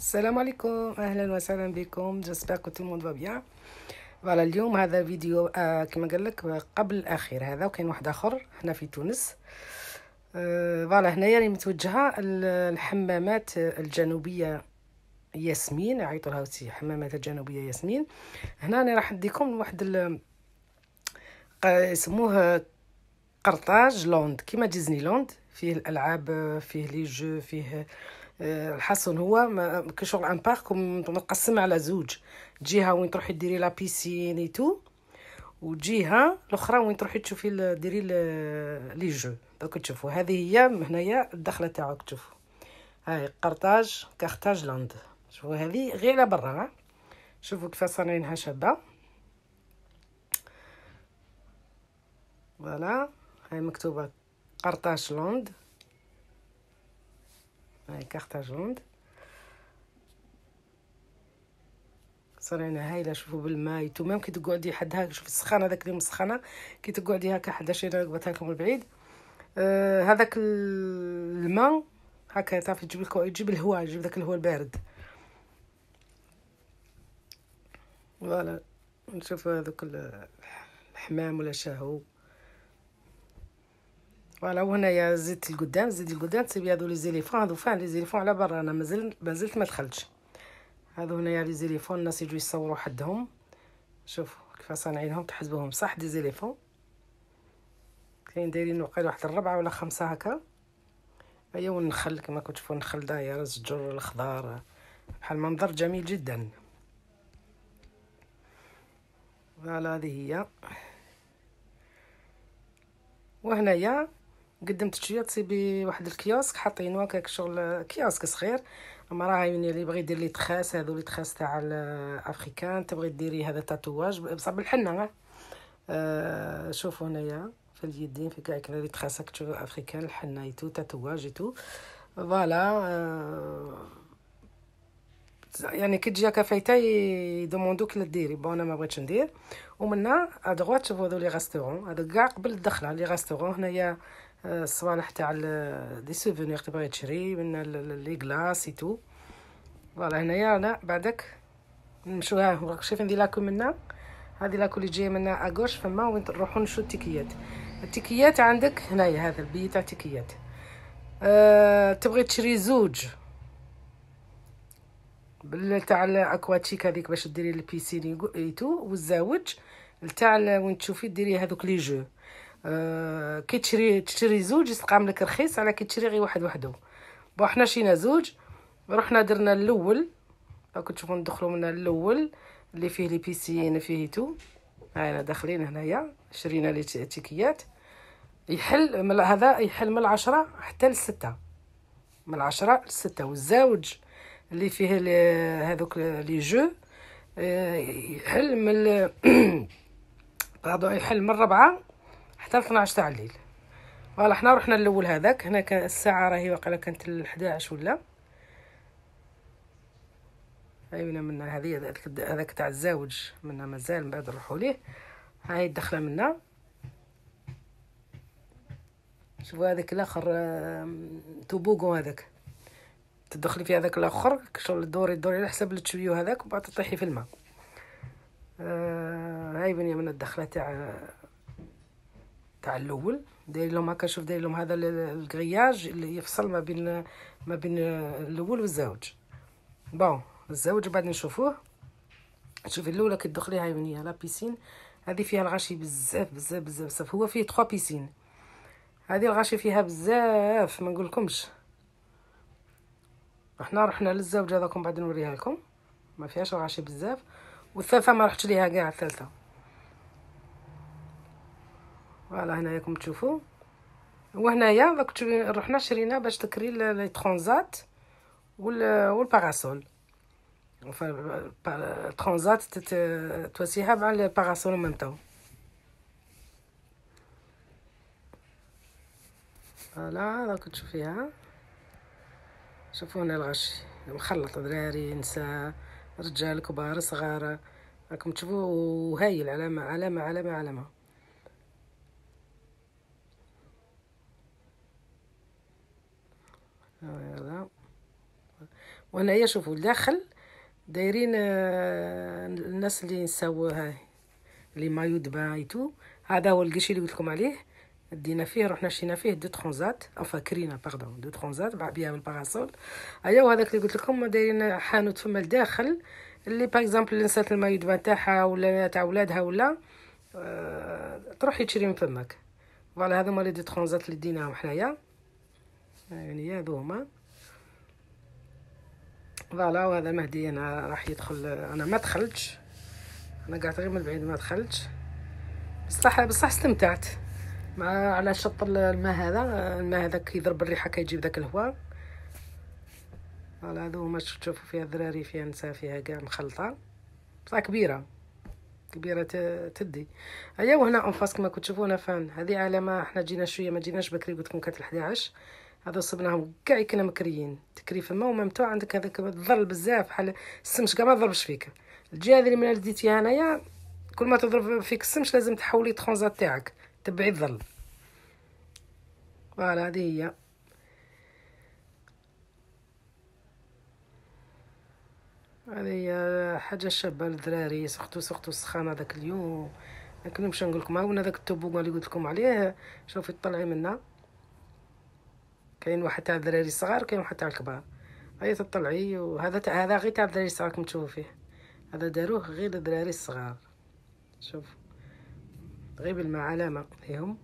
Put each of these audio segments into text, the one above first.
السلام عليكم اهلا وسهلا بكم جسبر كو موند بيان فوالا اليوم هذا فيديو آه كما قال لك قبل الاخير هذا وكاين واحد اخر هنا في تونس آه، فوالا آه هنايا اللي متوجهه الحمامات الجنوبيه ياسمين عيطوا لها الحمامات الجنوبيه ياسمين هنا انا راح نديكم واحد آه، يسموه قرطاج لوند كيما ديزني لوند فيه الالعاب آه، فيه لي جو فيه الحصن هو كشغل ان بارك متقسم على زوج جهه وين تروحي ديري لا بيسين اي تو وجهه الاخرى وين تروحي تشوفي ديري لي جو دونك تشوفوا هذه هي هنايا الدخله تاعك تشوفوا هاي قرطاج كارتاج لاند شوفوا هذه غير على برا شوفوا كيفاش صانعينها شابه فوالا هاي مكتوبه قرطاج لاند هاي جوند صرينا هايله شوفوا بالماء نتوما كي تقعدي حد شوف السخانه هذاك اللي مسخنه كي تقعدي هكا حدا شي رقبتها لكم البعيد آه هذاك الماء هكا صافي تجيب لكم يجيب الهواء يجيب داك الهواء البارد فوالا نشوف هذوك الحمام ولا شاهو فوالا وهنايا زدت القدام زدت القدام تسيبي هادو لي زيليفون هادو فين لي زيليفون على برا انا مازال مازلت ما دخلتش هادو هنايا لي زيليفون الناس يجوا يصوروا حدهم شوفوا كيف صانعينهم تحسبوهم صح دي زيليفون كاين دايرين وقيل واحد الربعه ولا خمسه هكا هيا والنخل كما كتشوفوا النخل داير الزجر الخضار بحال منظر جميل جدا فوالا هذه هي وهنايا قدمت شويه تصيبي واحد الكيوسك حاطين هكاك شغل كيوسك صغير اما راه عيوني اللي بغى يدير لي تخاس هذو لي تخاس تاع الافريكان تبغي ديري هذا تاتواج بصح بالحنه ها آه شوفوا هنايا في اليدين في كاع لي تخاس هاك تشوفو افريكان الحنه ايتو تاتواج ايتو فوالا آه يعني كي تجي هكا فايته يدوموندوك ديري بون انا ما بغيتش ندير ومن هنا تشوفو تشوفوا هذو لي غاستورون هذا كاع قبل الدخله لي غاستورون هنايا الصوالح تاع دي سوفونير تبغي تشري من لي كلاص اي تو فوالا هنايا لا بعدك نمشيو ها شايف عندي لاكو منا هذه لاكو اللي جايه منا اغوش فما وين نروحو نشو التيكيات التيكيات عندك هنايا هذا البي تاع التيكيات أه تبغي تشري زوج تاع الاكواتيك هذيك باش ديري البيسين ايتو والزاوج تاع وين تشوفي ديري هذوك لي جو آه كي تشري تشري زوج يستقام لك رخيص على كي تشري غير واحد وحده بو حنا شينا زوج رحنا درنا الاول راكم تشوفوا ندخلوا من الاول اللي فيه لي بيسيين فيه تو هاينا داخلين هنايا شرينا لي تيكيات يحل من هذا يحل من العشرة حتى لستة من العشرة لستة والزوج اللي فيه هذوك لي جو آه، يحل من بعضو يحل من ربعه حتى ل 12 تاع الليل فوالا حنا رحنا الاول هذاك هنا كان الساعه راهي واقيلا كانت 11 ولا عيونا منا هذه هذاك تاع الزاوج منا مازال من بعد نروحو ليه هاي الدخله منا شوفوا هذاك الاخر توبوغو هذاك تدخلي في هذاك الاخر كشغل دوري دوري على حساب التشويو هذاك وبعد تطيحي في الماء آه هاي بنيه من الدخله تاع تاع الاول داير لهم هكا شوف داير لهم هذا الكرياج اللي يفصل ما بين ما بين الاول والزوج بون الزوج بعد نشوفوه شوفي الاولى كي تدخليها يا بنيه لا بيسين هذه فيها الغاشي بزاف بزاف بزاف هو فيه 3 بيسين هذه الغاشي فيها بزاف ما نقولكمش احنا رحنا للزوج هذاكم بعد نوريها لكم ما فيهاش الغاشي بزاف والثالثه ما رحتش ليها كاع الثالثه فوالا هنايا هناياكم تشوفوا هنايا راك رحنا شرينا باش تكري لي ترونزات والباراسول الترونزات تواسيها مع الباراسول ميم تو فوالا راك تشوفيها شوفوا هنا الغشي مخلط دراري نساء رجال كبار صغار راكم تشوفوا هايل علامه علامه علامه علامه هذا وهنايا شوفوا الداخل دايرين آه، الناس اللي نساو هاي لي مايو دبا ايتو هذا هو القشي اللي قلت لكم عليه دينا فيه رحنا شينا فيه دو ترونزات اوفا كرينا باردون دو ترونزات مع بيها بالباراسول ايا وهذاك اللي قلت لكم دايرين حانوت فما لداخل اللي باغ اكزامبل اللي نسات المايو دبا تاعها ولا تاع ولادها ولا أه تروح تشري من فماك فوالا هذوما لي دو ترونزات اللي ديناهم حنايا يعني يابوهما فوالا وهذا مهدي انا راح يدخل انا ما دخلتش انا قعدت غير من بعيد ما دخلتش بصح بصح استمتعت مع على شط الماء هذا الماء هذا كيضرب الريحه كيجيب داك الهواء فوالا هذو هما تشوفوا فيها الدراري فيها نساء فيها كاع مخلطه بصح كبيره كبيره تدي ايوا وهنا اون فاس كما كنت انا فان هذه علامه حنا جينا شويه ما جيناش بكري قلت لكم كانت 11 هذا صبناهم كاع كنا مكريين تكريفه ما ومام تو عندك هذاك الظل بزاف بحال السمش كاع ما ضربش فيك الجهه اللي من اللي هنايا كل ما تضرب فيك السمش لازم تحولي ترونزات تاعك تبعي الظل فوالا هذه هي هذه هي حاجه شابه للدراري سختو سختو السخان هذاك اليوم لكن باش نقول لكم ها هو هذاك التوبوغا اللي قلت لكم عليه شوفي طلعي منها كاين واحد تاع الدراري الصغار كاين واحد تاع الكبار هيا تطلعي وهذا هذا غير تاع الدراري الصغار راكم تشوفوا فيه هذا داروه غير الدراري الصغار شوف غير بالمعلمة ليهم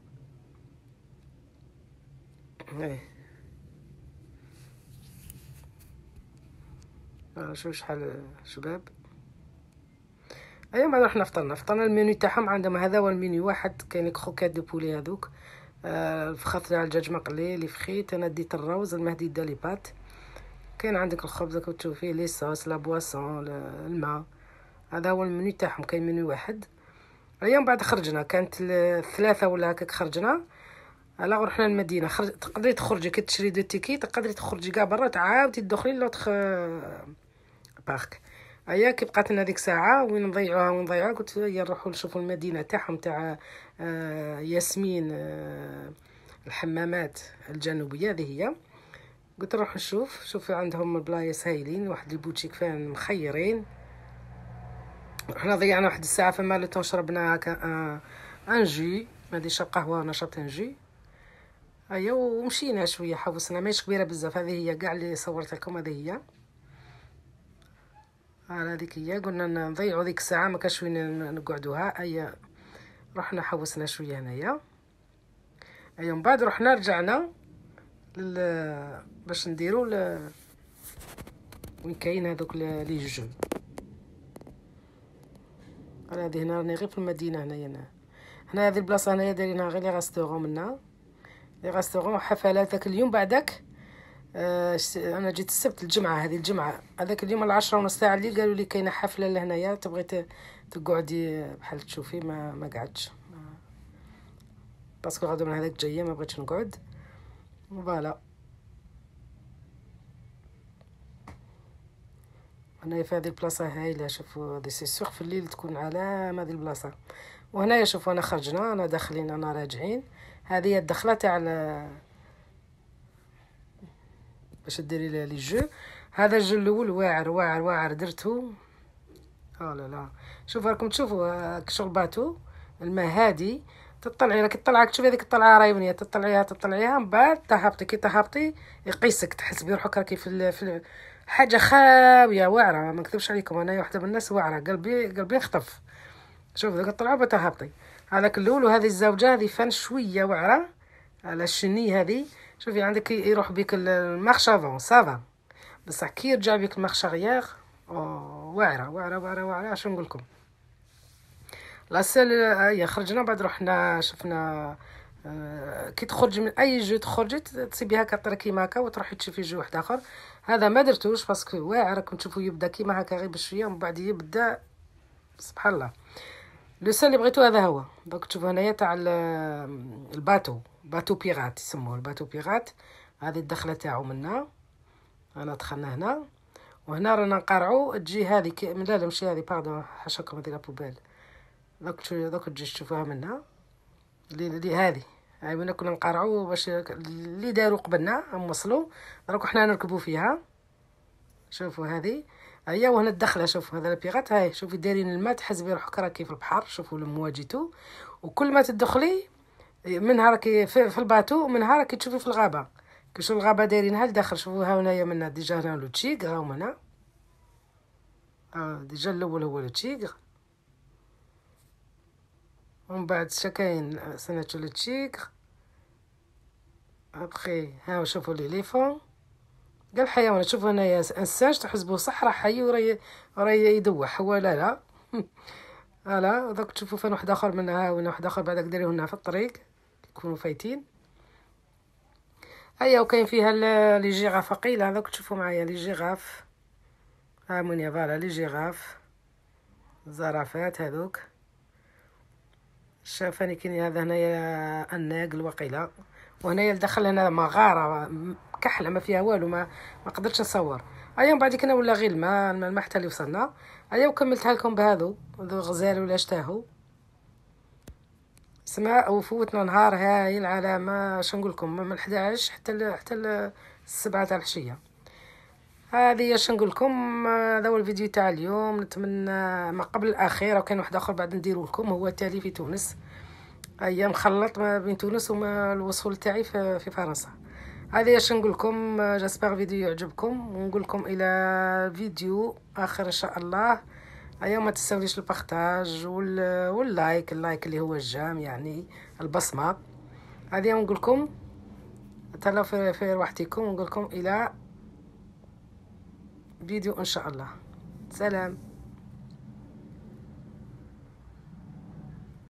ايه شوف شحال شباب ايوا أيوة رحنا فطرنا فطرنا المنيو تاعهم عندهم هذا هو المنيو واحد كاين الكروكات دو بولي هذوك الفخاخ على الدجاج مقلي لي فخيت انا ديت الروز المهدي دا لي بات كاين عندك الخبز كنتو فيه لي صوص لا بواسون الماء هذا هو المنيو تاعهم كاين منيو واحد اليوم بعد خرجنا كانت الثلاثه ولا هكاك خرجنا على رحنا المدينه خرج... تقدري تخرجي كتشري دو تيكي تقدري تخرجي كاع برا تعاودي تدخلي لوطخ آه، بارك هيا بقات لنا ديك ساعه وين نضيعوها وين نضيعوها قلت هيا نروحو نشوفو المدينه تاعهم تاع آه، ياسمين آه، الحمامات الجنوبيه هذه هي قلت نروح نشوف شوف عندهم البلايص هايلين واحد البوتيك فين مخيرين حنا ضيعنا واحد الساعه فما لو طون شربنا هكا آه، ان جي ما شرب قهوه وانا ان جي ايوا ومشينا شويه حوسنا ماهيش كبيره بزاف هذه هي كاع اللي صورت لكم هذه هي على هذيك هي قلنا نضيعوا ذيك الساعه ما كاش وين نقعدوها اي رحنا حوسنا شويه هنايا اي من بعد رحنا رجعنا لل... باش نديروا ل... وين كاين هذوك لي جوج على هذه هنا راني غير في المدينه هنايا هنا هنا هذه البلاصه هنايا دايرينها غير لي غاستورون منها لي غاستورون حفلات ذاك اليوم بعدك آه، انا جيت السبت الجمعه هذه الجمعه هذاك اليوم العشرة ونص ساعه الليل قالوا لي كاينه حفله لهنايا تبغي تقعدي بحال تشوفي ما ما قعدتش باسكو غادي من هذاك جايه ما بغيتش نقعد فوالا هنايا في هذه البلاصه هايله شوفوا دي سي سيغ في الليل تكون علامه هذه البلاصه وهنايا شوفوا انا خرجنا انا داخلين انا راجعين هذه هي الدخله تاع باش ديري لي جو هذا الجو الاول واعر واعر واعر درتو اه لا لا شوف راكم تشوفوا شغل باتو الماء هادي تطلعي راك طلعك تشوفي هذيك الطلعه راهي بنيه تطلعيها تطلعيها من بعد تهبطي كي تهبطي يقيسك تحس بروحك راكي في, في حاجه خاويه واعره ما نكذبش عليكم انا وحده من الناس واعره قلبي قلبي خطف شوف ذوك الطلعه تهبطي هذاك الاول وهذه الزوجه هذه فان شويه واعره على الشني هذه شوفي عندك يروح بك المارش افون سافا بصح كي يرجع بك المارش اغيير واعره واعره واعره واعره شنو نقول لكم لا سيل هي آه، خرجنا بعد رحنا شفنا آه، كي تخرج من اي جو تخرجي تسيبيها كطر كيما هكا وتروحي تشوفي جو واحد اخر هذا ما درتوش باسكو واعر راكم تشوفو يبدا كيما هكا غير بشويه ومن بعد يبدا سبحان الله لو سيل اللي بغيتو هذا هو دونك تشوفو هنايا تاع الباتو باتو بيغات يسموه الباتو بيغات هذه الدخله تاعو منا انا دخلنا هنا وهنا رانا نقرعوا تجي هذه كي... لا لا ماشي هذه باردون حاشاكم هذه لابوبيل دوك تشوف دوك تجي تشوفوها منا لي لي هذه هاي منا كنا نقرعوا باش اللي داروا قبلنا هم وصلوا دروك حنا نركبو فيها شوفوا هذه هيا وهنا الدخله شوفوا هذا البيغات هاي شوفي دايرين الماء تحسبي روحك راكي في البحر شوفوا المواجيتو وكل ما تدخلي من راكي في, في الباتو ومن راكي تشوفي في الغابه كي شوف الغابه دايرينها لداخل شوفوا ها هنايا منا ديجا هنا لو تشيك ها هنا ديجا الاول هو لو تشيك ومن بعد شكاين سنه لو تشيك ابخي ها شوفوا ليليفون قال الحيوان شوفوا هنايا انساج صح صحراء حي وراي راي يدوح هو لا لا هلا دوك تشوفوا فين واحد اخر منها هنا واحد اخر بعدك ديريه هنا في الطريق كونوا فايتين هيا وكاين فيها لي جيغاف قيلة هذاك تشوفوا معايا لي جيغاف يا فوالا لي جيغاف الزرافات هذوك شافاني كاين هذا هنايا الناقل وقيلة وهنايا دخل هنا مغارة كحلة ما فيها والو ما ما قدرتش نصور ايا من بعد كنا ولا غير الماء الماء حتى اللي وصلنا ايا وكملتها لكم بهذو ذو غزال ولا شتاهو سما وفوتنا نهار هايل على ما شنقول لكم من 11 حتى الـ حتى ل السبعة تاع العشيه هذه يا شنقول لكم هذا هو الفيديو تاع اليوم نتمنى ما قبل الاخير وكان واحد اخر بعد نديرو لكم هو تالي في تونس ايام خلط ما بين تونس وما الوصول تاعي في, في فرنسا هذه يا شنقول لكم جاسبر فيديو يعجبكم ونقول لكم الى فيديو اخر ان شاء الله ايا أيوة، ما تستغليش البارطاج واللايك اللايك اللي هو الجام يعني البصمه هذه نقول لكم تهلاو في, في روحتكم ونقول لكم الى فيديو ان شاء الله سلام